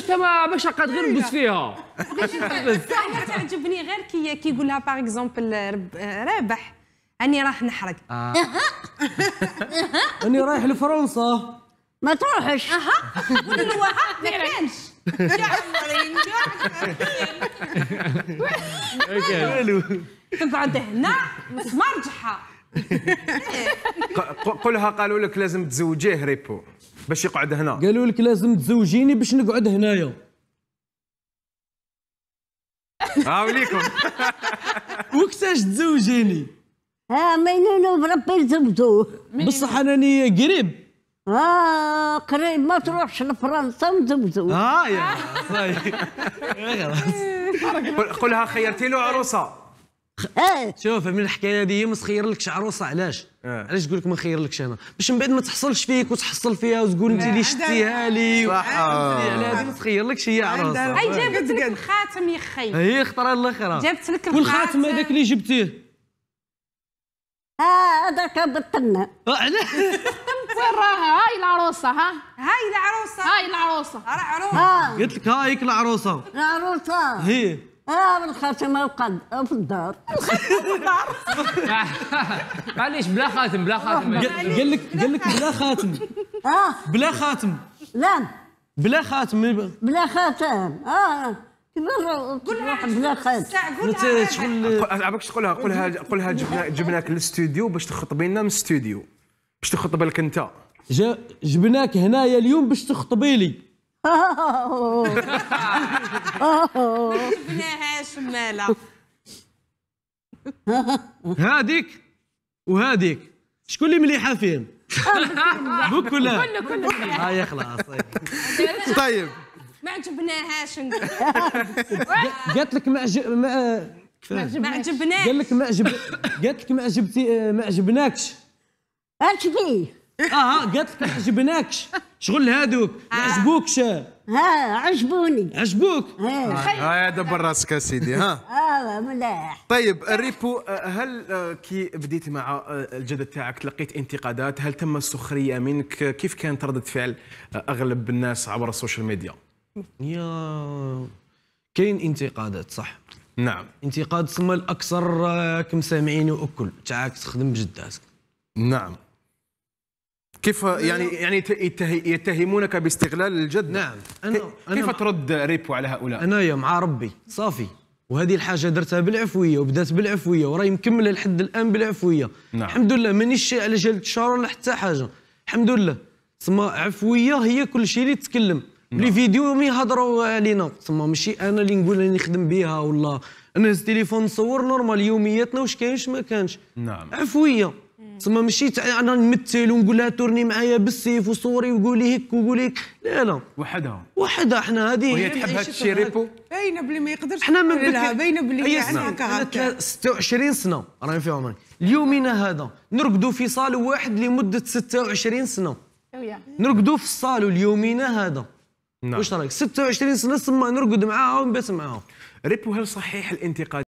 كاينش تما باش قاد غير نبوس فيها انا تعجبني غير كي كيقول لها باغ اكزومبل رابح اني راح نحرق آه. اني رايح لفرنسا ما تروحش اها قولي له ما كانش كنت طيب، عند هنا مسمار جحا قولها قالوا لك لازم تزوجيه ريبو باش يقعد هنا قالوا لك لازم تزوجيني باش نقعد هنايا ها وليكم وكتاش تزوجيني اه منين بربي زبدو بصح انني قريب اه قريب ما تروحش لفرنسا مزمزم اه يا إيه، خلاص قولها خيرتي له عروسه اه شوف من الحكايه هذه ما تخيرلكش لكش عروسه علاش آه. علاش تقول لك ما نخيرلكش انا باش من بعد ما تحصلش فيك وتحصل فيها وتقول انت اللي شتيها لي صح يعني هذه ما تخيرلكش هي عروسه اي جابت لك الخاتم يا خي هي خطره الاخرى جابت لك الخاتم والخاتم هذاك اللي جبتيه اه هذاك بطلنا آه، علاش وين راها هاي العروسه ها هاي العروسه هاي العروسه راه عروسه قلت لك هايك العروسه العروسه هي اه الخاتمه وقد في الدار معليش بلا خاتم بلا خاتم قال لك قال لك بلا خاتم اه بلا خاتم لا بلا خاتم بلا خاتم اه كيفاش بلا خاتم شغل عباك تقولها قولها قولها جبنا جبناك للاستوديو باش تخطب لنا من الاستوديو باش تخطب لك انت جبناك هنايا اليوم باش تخطبي لي شفناها شماله هاديك وهاديك شكون اللي مليحه فيهم بوك ولا كله كله هيا خلاص طيب ما عجبناهاش قالت لك ما ما عجبناش قال لك ما عجب قالت لك ما عجبتي ما عجبناكش اكبي اه قالت لك ما عجبناكش شغل هادوك ما عجبوكش ها عجبوني عجبوك؟ إيه. ها دبر راسك يا سيدي ها اه ملاح طيب الريبو هل آه، كي بديتي مع آه، الجدد تاعك تلقيت انتقادات هل تم السخرية منك كيف كانت ردة فعل آه، اغلب الناس عبر السوشيال ميديا؟ يا كاين انتقادات صح نعم انتقاد ثم الاكثر كم كمسامعين واكل تاعك تخدم بجداتك نعم كيف يعني يعني يتهمونك باستغلال الجد نعم أنا كيف أنا ترد ريبو على هؤلاء انايا مع ربي صافي وهذه الحاجه درتها بالعفويه وبدات بالعفويه وراي مكمله لحد الان بالعفويه نعم. الحمد لله مانيش على جال تشار ولا حتى حاجه الحمد لله تسمى عفويه هي كل شيء اللي تتكلم نعم. لي فيديو مي هضروا علينا تسمى ماشي انا اللي نقول راني نخدم بها ولا انا التليفون نصور نورمال يومياتنا واش كاين واش ما كانش نعم عفويه تسمى ماشي تاع انا نمثل ونقول لها تورني معايا بالسيف وصوري وقولي هيك وقولي هيك لا لا وحدها وحدها احنا هذه وهي تحب هذا الشيء ريبو باينه بلي ما يقدرش احنا من لها باينه بلي عندها هكا 26 سنه راهي في عمري اليومين هذا نرقدوا في صالو واحد لمده 26 سنه نرقدوا في الصالو اليومين هذا نعم واش رايك 26 سنه تسمى نرقد معاها ونبات معاها ريبو هل صحيح الانتقاد